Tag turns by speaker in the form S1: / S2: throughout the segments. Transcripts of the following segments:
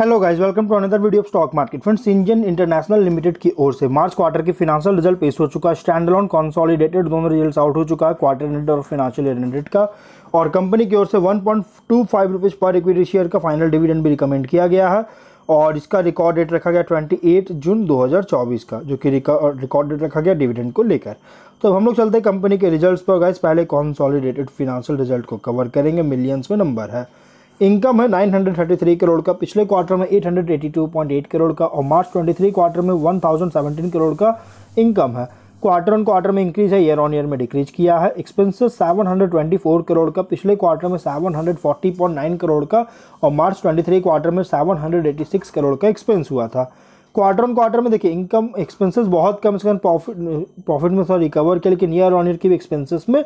S1: hello guys welcome to another video of stock market friends engine international limited की ओर से March quarter के financial result पेश हो चुका है स्टैंड ऑन कॉन्सॉलीडेटेड दोनों रिजल्ट आउट हो चुका है क्वार्टर एंडेड और फिनेंशियल एंडेड का और कंपनी की ओर से one point two five rupees पर इक्विटी शेयर का फाइनल डिविडेंड भी रिकमेंड किया गया है और इसका रिकॉर्ड डेट रखा गया 28 जून 2024 का जो कि रिकॉर्ड डेट रखा गया डिविडेंड को लेकर तो अब हम लोग चलते हैं कंपनी के रिजल्ट्स पर गाइस पहले कॉन्सॉलीडेटेड फिनेंशियल रिजल्ट को कवर करेंगे मिलियंस में नंबर है इनकम है 933 करोड़ का पिछले क्वार्टर में 882.8 करोड़ का और मार्च 23 क्वार्टर में 1017 करोड़ का इनकम है क्वार्टर ऑन क्वार्टर में इंक्रीज है ईयर ऑन ईयर में डिक्रीज किया है एक्सपेंसेस 724 करोड़ का पिछले क्वार्टर में 740.9 करोड़ का और मार्च 23 क्वार्टर में 786 करोड़ का एक्सपेंस हुआ था क्वार्टर ऑन क्वार्टर में देखिए इनकम एक्सपेंसेस बहुत कम से कम प्रॉफिट प्रॉफिट में थोड़ा रिकवर किया लेकिन ईयर ऑन ईयर की भी एक्सपेंसेस में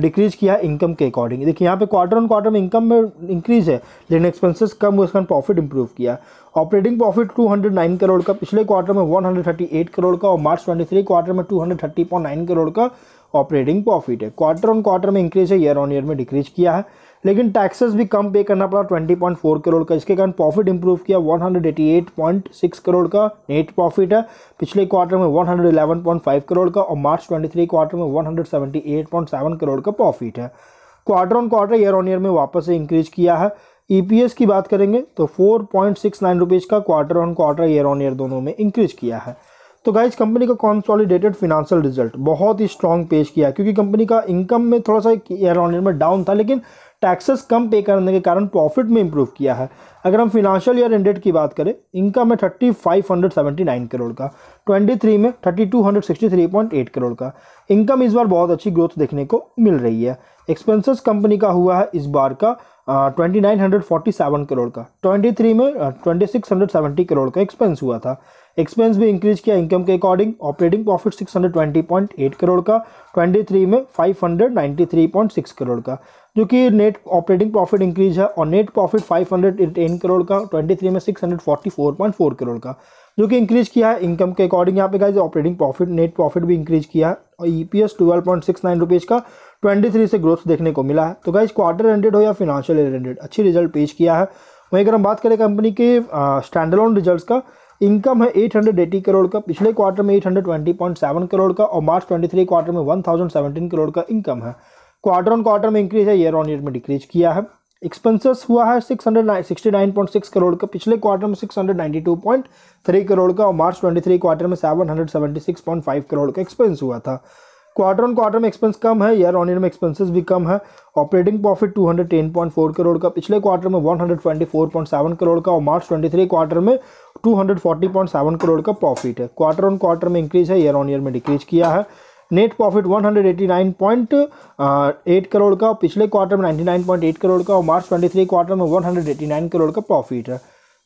S1: डिक्रीज किया है इनकम के अकॉर्डिंग देखिए यहाँ पे क्वार्टर ऑन क्वार्टर में इनकम में इंक्रीज है लेकिन एक्सपेंसेस कम हुए उसका प्रॉफिट इंप्रूव किया ऑपरेटिंग प्रॉफिट 209 करोड़ का पिछले क्वार्टर में 138 करोड़ का और मार्च 23 क्वार्टर में 230.9 करोड़ का ऑपरेटिंग प्रॉफिट है क्वार्टर ऑन क्वार्टर में इंक्रीज है ईयर ऑन ईयर में डिक्रीज किया है लेकिन टैक्सेस भी कम पे करना पड़ा 20.4 करोड़ का इसके कारण प्रॉफिट इंप्रूव किया 188.6 करोड़ का नेट प्रॉफिट है पिछले क्वार्टर में 111.5 करोड़ का और मार्च 23 क्वार्टर में 178.7 करोड़ का प्रॉफिट है quarter on quarter year on year में वापस से इंक्रीज किया है ई e की बात करेंगे तो four point six nine rupees का quarter on quarter year on year दोनों में इंक्रीज किया है तो गाइज कंपनी का कॉन्सॉलिडेटेड फिनेंशियल रिजल्ट बहुत ही स्ट्रॉन्ग पेश किया क्योंकि कंपनी का इनकम में थोड़ा सा ईयर ऑन ईयर में डाउन था लेकिन टैक्सेस कम पे करने के कारण प्रॉफिट में इंप्रूव किया है अगर हम फिनेंशियल ईयर एंडेड की बात करें इनकम है thirty five hundred seventy nine crore का ट्वेंटी थ्री में thirty two hundred sixty three point eight crore का इनकम इस बार बहुत अच्छी ग्रोथ देखने को मिल रही है एक्सपेंसेस कंपनी का हुआ है इस बार का twenty nine hundred forty seven crore का ट्वेंटी थ्री में twenty six hundred seventy crore का एक्सपेंस हुआ था एक्सपेंस भी इंक्रीज किया इनकम के according operating profit six hundred twenty point eight crore का ट्वेंटी थ्री में five hundred three point six crore का जो कि नेट ऑपरेटिंग प्रॉफिट इंक्रीज है और net profit five hundred ten crore का ट्वेंटी थ्री में six hundred forty four point four crore का जो कि इंक्रीज किया है इनकम के अकॉर्डिंग यहाँ पे guys operating profit net profit भी इंक्रीज किया है और E P S point six nine rupees का 23 से ग्रोथ देखने को मिला है तो गाइज क्वार्टर एंडेड हो या फिनेंशियल रिलेटेड एंडेड अच्छी रिजल्ट पेश किया है वहीं अगर हम बात करें कंपनी के स्टैंड अलोन रिजल्ट का इनकम है 880 करोड़ का पिछले क्वार्टर में 820.7 करोड़ का और मार्च 23 क्वार्टर में 1017 करोड़ का इनकम है क्वार्टर ऑन क्वार्टर में इंक्रीज है ईयर ऑन ईयर में डिक्रीज किया है एक्सपेंसेस हुआ है 669.6 करोड़ का पिछले क्वार्टर में 692.3 करोड़ का और मार्च 23 क्वार्टर में 776.5 करोड़ का एक्सपेंस हुआ था क्वार्टर ऑन क्वार्टर में एक्सपेंस कम है ईयर ऑन ईयर में एक्सपेंसेस भी कम है ऑपरेटिंग प्रॉफिट 210.4 करोड़ का पिछले क्वार्टर में 124.7 करोड़ का और मार्च 23 क्वार्टर में 240.7 करोड़ का प्रॉफिट है क्वार्टर ऑन क्वार्टर में इंक्रीज है ईयर ऑन ईयर में डिक्रीज किया है नेट प्रॉफिट 189.8 करोड़ का पिछले क्वार्टर में 99.8 करोड़ का और मार्च 23 क्वार्टर में 189 करोड़ का प्रॉफिट है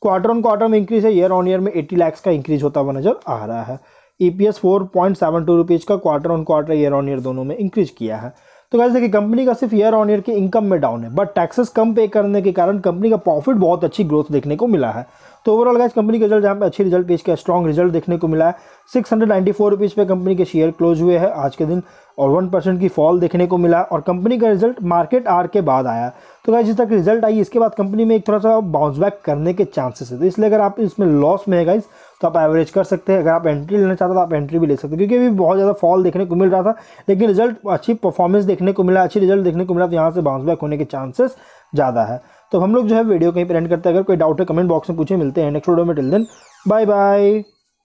S1: क्वार्टर ऑन क्वार्टर में इंक्रीज है ईयर ऑन ईयर में 80 लैक्स का इंक्रीज होता हुआ नजर आ रहा है E P S four point seven two rupees का quarter on quarter year on year दोनों में इंक्रीज किया है तो कैसे देखिए कंपनी का सिर्फ ईयर ऑन ईयर की इनकम में डाउन है बट टैक्सेस कम पे करने के कारण कंपनी का प्रॉफिट बहुत अच्छी ग्रोथ देखने को मिला है तो ओवरऑल गैस कंपनी का रिजल्ट जहाँ पे अच्छी रिजल्ट पेश किया स्ट्रॉन्ग रिजल्ट देखने को मिला है six hundred ninety four rupees पे कंपनी के शेयर क्लोज हुए हैं आज के दिन और वन परसेंट की फॉल देखने को मिला और कंपनी का रिजल्ट मार्केट आर के बाद आया तो गाइज जिस तक रिजल्ट आई इसके बाद कंपनी में एक थोड़ा सा बाउंस बैक करने के चांसेस है तो इसलिए अगर आप इसमें लॉस में है गाइज तो आप एवरेज कर सकते हैं अगर आप एंट्री लेना चाहते हो तो आप एंट्री भी ले सकते हैं क्योंकि अभी बहुत ज़्यादा फॉल देखने को मिल रहा था लेकिन रिजल्ट अच्छी परफॉर्मेंस देखने को मिला अच्छी रिजल्ट देखने को मिला तो यहाँ से बाउंस बैक होने के चांसेस ज़्यादा है तो हम लोग जो है वीडियो कहीं पर एंड करते हैं अगर कोई डाउट है कमेंट बॉक्स में पूछे मिलते हैं नेक्स्ट वीडियो में टिल दिन बाय बाय